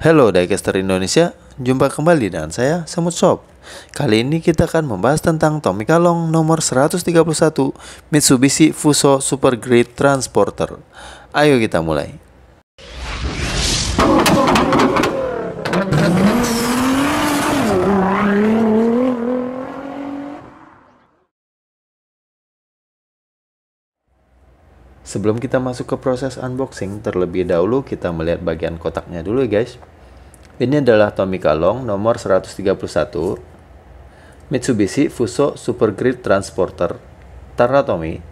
Halo Diecester Indonesia, jumpa kembali dengan saya Semut Shop. Kali ini kita akan membahas tentang Tommy Kalong nomor 131 Mitsubishi Fuso Super Great Transporter. Ayo kita mulai. Sebelum kita masuk ke proses unboxing, terlebih dahulu kita melihat bagian kotaknya dulu guys. Ini adalah Tommy Kalong nomor 131, Mitsubishi Fuso Super Grid Transporter Tara Tommy.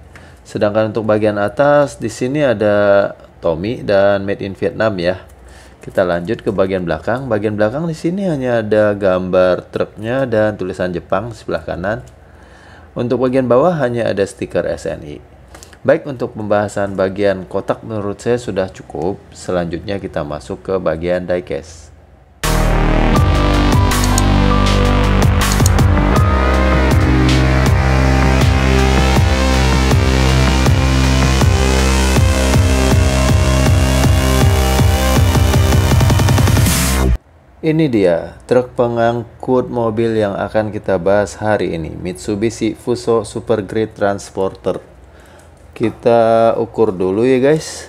Sedangkan untuk bagian atas di sini ada Tommy dan Made in Vietnam ya. Kita lanjut ke bagian belakang. Bagian belakang di sini hanya ada gambar truknya dan tulisan Jepang sebelah kanan. Untuk bagian bawah hanya ada stiker SNI. Baik untuk pembahasan bagian kotak menurut saya sudah cukup. Selanjutnya kita masuk ke bagian diecast. Ini dia truk pengangkut mobil yang akan kita bahas hari ini, Mitsubishi Fuso Super Grade Transporter kita ukur dulu ya guys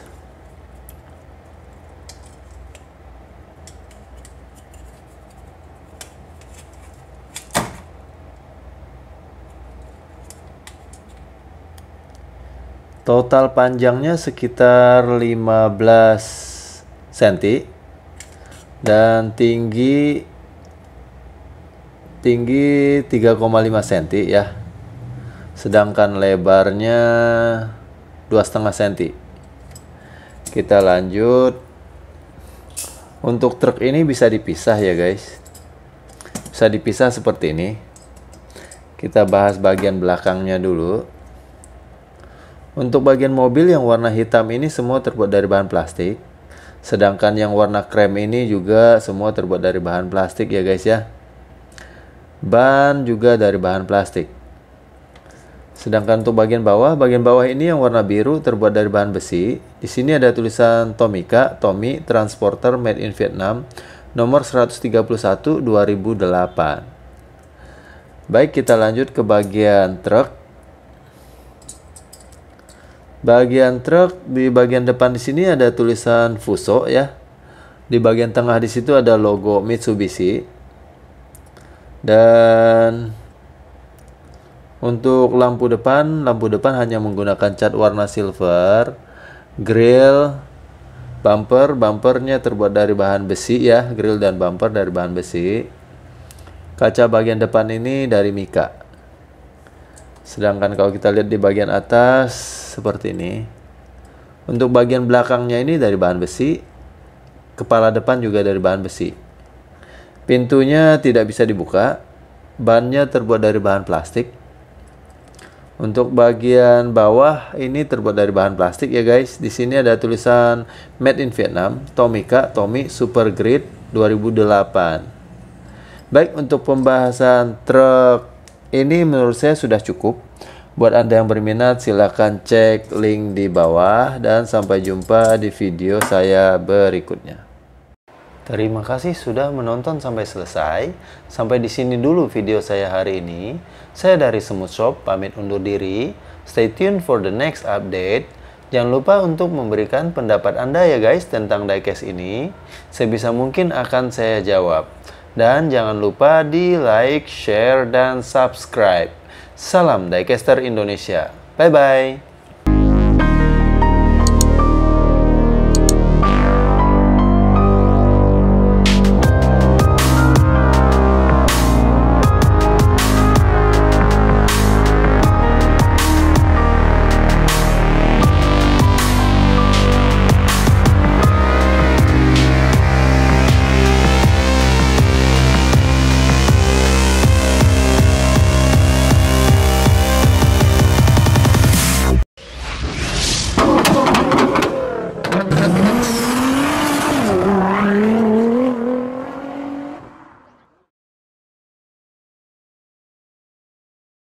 total panjangnya sekitar 15 cm dan tinggi tinggi 3,5 cm ya sedangkan lebarnya Dua setengah senti. Kita lanjut. Untuk truk ini bisa dipisah ya guys. Bisa dipisah seperti ini. Kita bahas bagian belakangnya dulu. Untuk bagian mobil yang warna hitam ini semua terbuat dari bahan plastik. Sedangkan yang warna krem ini juga semua terbuat dari bahan plastik ya guys ya. Ban juga dari bahan plastik. Sedangkan untuk bagian bawah, bagian bawah ini yang warna biru terbuat dari bahan besi. Di sini ada tulisan Tomica, Tommy Transporter Made in Vietnam, nomor 131 2008. Baik, kita lanjut ke bagian truk. Bagian truk di bagian depan di sini ada tulisan Fuso ya. Di bagian tengah di situ ada logo Mitsubishi. Dan untuk lampu depan, lampu depan hanya menggunakan cat warna silver. Grill bumper, bumpernya terbuat dari bahan besi ya, grill dan bumper dari bahan besi. Kaca bagian depan ini dari mika. Sedangkan kalau kita lihat di bagian atas seperti ini. Untuk bagian belakangnya ini dari bahan besi. Kepala depan juga dari bahan besi. Pintunya tidak bisa dibuka. Bannya terbuat dari bahan plastik untuk bagian bawah ini terbuat dari bahan plastik ya guys. Di sini ada tulisan Made in Vietnam, Tomica, Tommy Super Grid 2008. Baik, untuk pembahasan truk ini menurut saya sudah cukup. Buat Anda yang berminat silahkan cek link di bawah dan sampai jumpa di video saya berikutnya. Terima kasih sudah menonton sampai selesai. Sampai di sini dulu video saya hari ini. Saya dari Semut Shop pamit undur diri. Stay tuned for the next update. Jangan lupa untuk memberikan pendapat Anda ya guys tentang diecast ini. Sebisa mungkin akan saya jawab. Dan jangan lupa di like, share, dan subscribe. Salam diecaster Indonesia. Bye-bye.